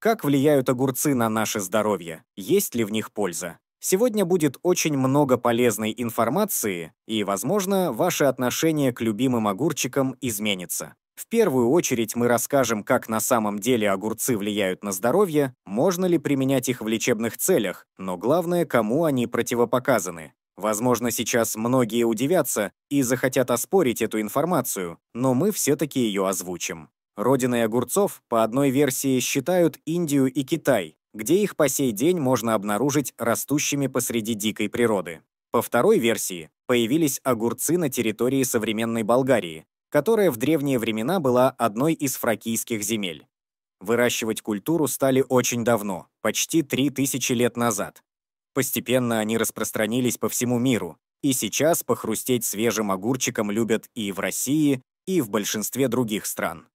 Как влияют огурцы на наше здоровье? Есть ли в них польза? Сегодня будет очень много полезной информации, и, возможно, ваше отношение к любимым огурчикам изменится. В первую очередь мы расскажем, как на самом деле огурцы влияют на здоровье, можно ли применять их в лечебных целях, но главное, кому они противопоказаны. Возможно, сейчас многие удивятся и захотят оспорить эту информацию, но мы все-таки ее озвучим. Родиной огурцов, по одной версии, считают Индию и Китай, где их по сей день можно обнаружить растущими посреди дикой природы. По второй версии, появились огурцы на территории современной Болгарии, которая в древние времена была одной из фракийских земель. Выращивать культуру стали очень давно, почти 3000 лет назад. Постепенно они распространились по всему миру, и сейчас похрустеть свежим огурчиком любят и в России, и в большинстве других стран.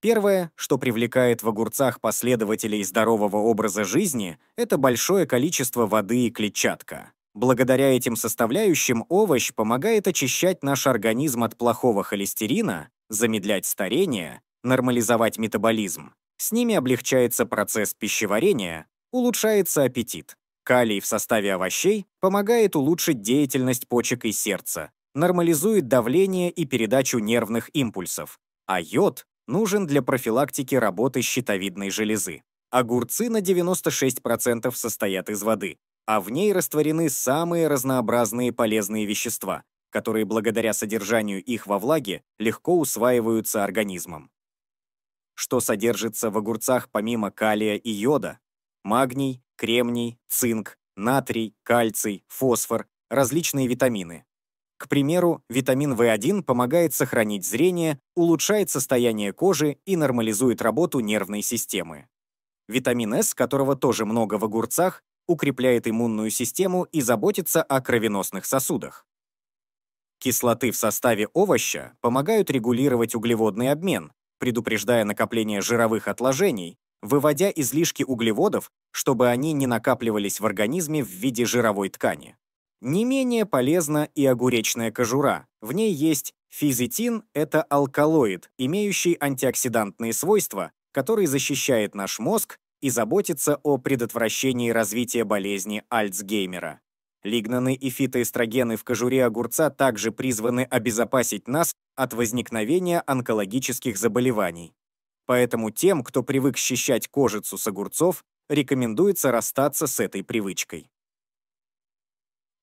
Первое, что привлекает в огурцах последователей здорового образа жизни, это большое количество воды и клетчатка. Благодаря этим составляющим овощ помогает очищать наш организм от плохого холестерина, замедлять старение, нормализовать метаболизм. С ними облегчается процесс пищеварения, улучшается аппетит. Калий в составе овощей помогает улучшить деятельность почек и сердца, нормализует давление и передачу нервных импульсов, а йод нужен для профилактики работы щитовидной железы. Огурцы на 96% состоят из воды, а в ней растворены самые разнообразные полезные вещества, которые благодаря содержанию их во влаге легко усваиваются организмом. Что содержится в огурцах помимо калия и йода? Магний, кремний, цинк, натрий, кальций, фосфор, различные витамины. К примеру, витамин В1 помогает сохранить зрение, улучшает состояние кожи и нормализует работу нервной системы. Витамин С, которого тоже много в огурцах, укрепляет иммунную систему и заботится о кровеносных сосудах. Кислоты в составе овоща помогают регулировать углеводный обмен, предупреждая накопление жировых отложений, выводя излишки углеводов, чтобы они не накапливались в организме в виде жировой ткани. Не менее полезна и огуречная кожура. В ней есть физитин – это алкалоид, имеющий антиоксидантные свойства, который защищает наш мозг и заботится о предотвращении развития болезни Альцгеймера. Лигнаны и фитоэстрогены в кожуре огурца также призваны обезопасить нас от возникновения онкологических заболеваний. Поэтому тем, кто привык счищать кожицу с огурцов, рекомендуется расстаться с этой привычкой.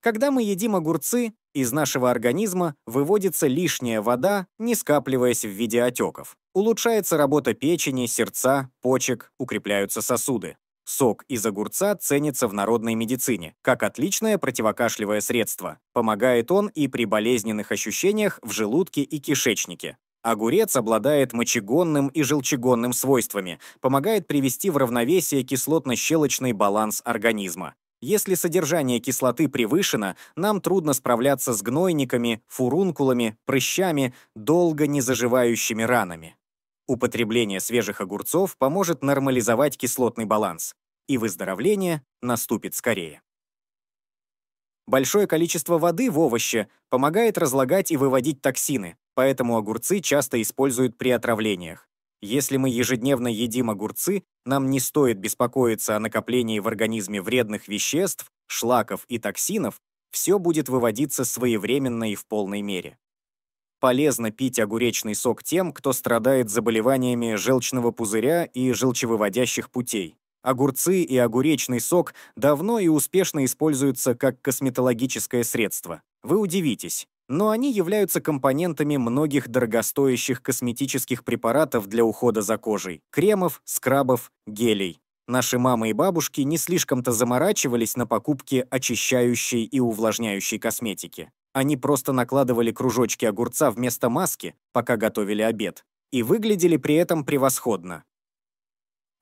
Когда мы едим огурцы, из нашего организма выводится лишняя вода, не скапливаясь в виде отеков. Улучшается работа печени, сердца, почек, укрепляются сосуды. Сок из огурца ценится в народной медицине, как отличное противокашлевое средство. Помогает он и при болезненных ощущениях в желудке и кишечнике. Огурец обладает мочегонным и желчегонным свойствами, помогает привести в равновесие кислотно-щелочный баланс организма. Если содержание кислоты превышено, нам трудно справляться с гнойниками, фурункулами, прыщами, долго не заживающими ранами. Употребление свежих огурцов поможет нормализовать кислотный баланс, и выздоровление наступит скорее. Большое количество воды в овоще помогает разлагать и выводить токсины, поэтому огурцы часто используют при отравлениях. Если мы ежедневно едим огурцы, нам не стоит беспокоиться о накоплении в организме вредных веществ, шлаков и токсинов, все будет выводиться своевременно и в полной мере. Полезно пить огуречный сок тем, кто страдает заболеваниями желчного пузыря и желчевыводящих путей. Огурцы и огуречный сок давно и успешно используются как косметологическое средство. Вы удивитесь, но они являются компонентами многих дорогостоящих косметических препаратов для ухода за кожей – кремов, скрабов, гелей. Наши мамы и бабушки не слишком-то заморачивались на покупке очищающей и увлажняющей косметики. Они просто накладывали кружочки огурца вместо маски, пока готовили обед, и выглядели при этом превосходно.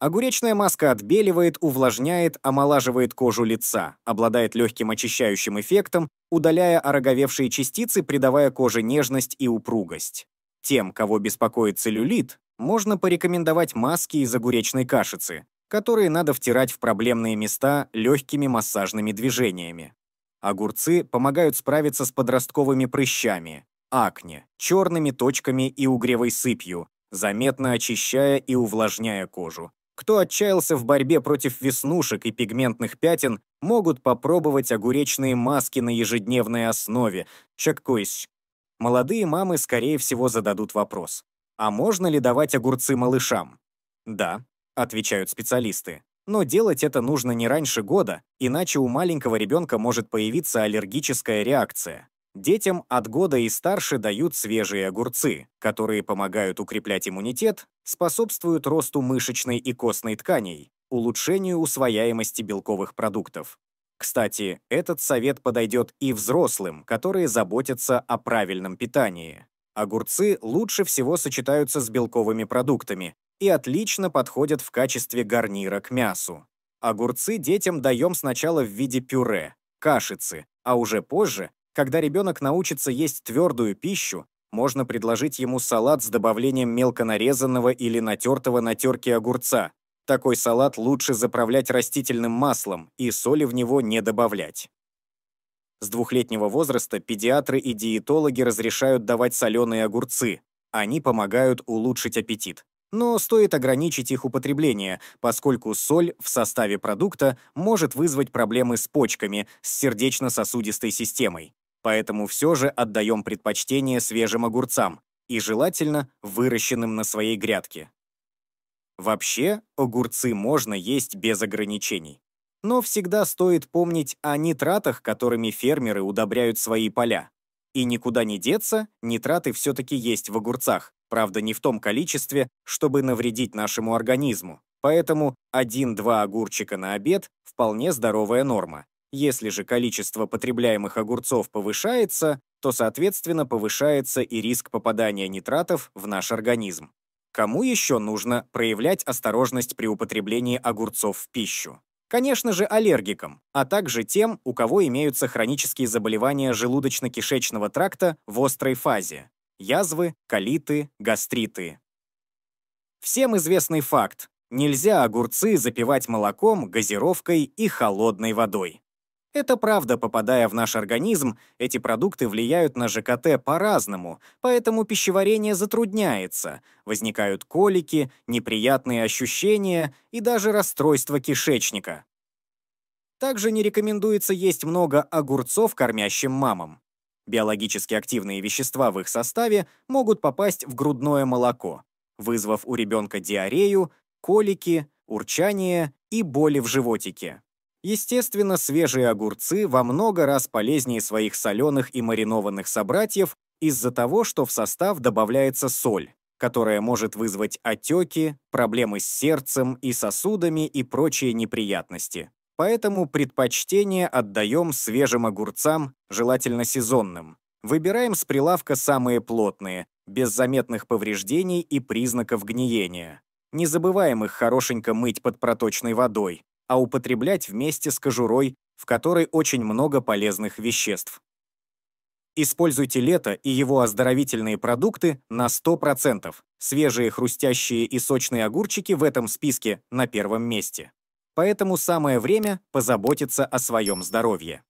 Огуречная маска отбеливает, увлажняет, омолаживает кожу лица, обладает легким очищающим эффектом, удаляя ороговевшие частицы, придавая коже нежность и упругость. Тем, кого беспокоит целлюлит, можно порекомендовать маски из огуречной кашицы, которые надо втирать в проблемные места легкими массажными движениями. Огурцы помогают справиться с подростковыми прыщами, акне, черными точками и угревой сыпью, заметно очищая и увлажняя кожу, кто отчаялся в борьбе против веснушек и пигментных пятен, могут попробовать огуречные маски на ежедневной основе. Чеккуйсь. Молодые мамы, скорее всего, зададут вопрос. А можно ли давать огурцы малышам? Да, отвечают специалисты. Но делать это нужно не раньше года, иначе у маленького ребенка может появиться аллергическая реакция. Детям от года и старше дают свежие огурцы, которые помогают укреплять иммунитет, способствуют росту мышечной и костной тканей, улучшению усвояемости белковых продуктов. Кстати, этот совет подойдет и взрослым, которые заботятся о правильном питании. Огурцы лучше всего сочетаются с белковыми продуктами и отлично подходят в качестве гарнира к мясу. Огурцы детям даем сначала в виде пюре, кашицы, а уже позже когда ребенок научится есть твердую пищу, можно предложить ему салат с добавлением мелко нарезанного или натертого на терке огурца. Такой салат лучше заправлять растительным маслом и соли в него не добавлять. С двухлетнего возраста педиатры и диетологи разрешают давать соленые огурцы. Они помогают улучшить аппетит. Но стоит ограничить их употребление, поскольку соль в составе продукта может вызвать проблемы с почками, с сердечно-сосудистой системой поэтому все же отдаем предпочтение свежим огурцам и желательно выращенным на своей грядке. Вообще, огурцы можно есть без ограничений. Но всегда стоит помнить о нитратах, которыми фермеры удобряют свои поля. И никуда не деться, нитраты все-таки есть в огурцах, правда не в том количестве, чтобы навредить нашему организму. Поэтому 1-2 огурчика на обед – вполне здоровая норма, если же количество потребляемых огурцов повышается, то, соответственно, повышается и риск попадания нитратов в наш организм. Кому еще нужно проявлять осторожность при употреблении огурцов в пищу? Конечно же, аллергикам, а также тем, у кого имеются хронические заболевания желудочно-кишечного тракта в острой фазе – язвы, колиты, гастриты. Всем известный факт – нельзя огурцы запивать молоком, газировкой и холодной водой. Это правда, попадая в наш организм, эти продукты влияют на ЖКТ по-разному, поэтому пищеварение затрудняется, возникают колики, неприятные ощущения и даже расстройство кишечника. Также не рекомендуется есть много огурцов кормящим мамам. Биологически активные вещества в их составе могут попасть в грудное молоко, вызвав у ребенка диарею, колики, урчание и боли в животике. Естественно, свежие огурцы во много раз полезнее своих соленых и маринованных собратьев из-за того, что в состав добавляется соль, которая может вызвать отеки, проблемы с сердцем и сосудами и прочие неприятности. Поэтому предпочтение отдаем свежим огурцам, желательно сезонным. Выбираем с прилавка самые плотные, без заметных повреждений и признаков гниения. Не забываем их хорошенько мыть под проточной водой, а употреблять вместе с кожурой, в которой очень много полезных веществ. Используйте лето и его оздоровительные продукты на 100%. Свежие хрустящие и сочные огурчики в этом списке на первом месте. Поэтому самое время позаботиться о своем здоровье.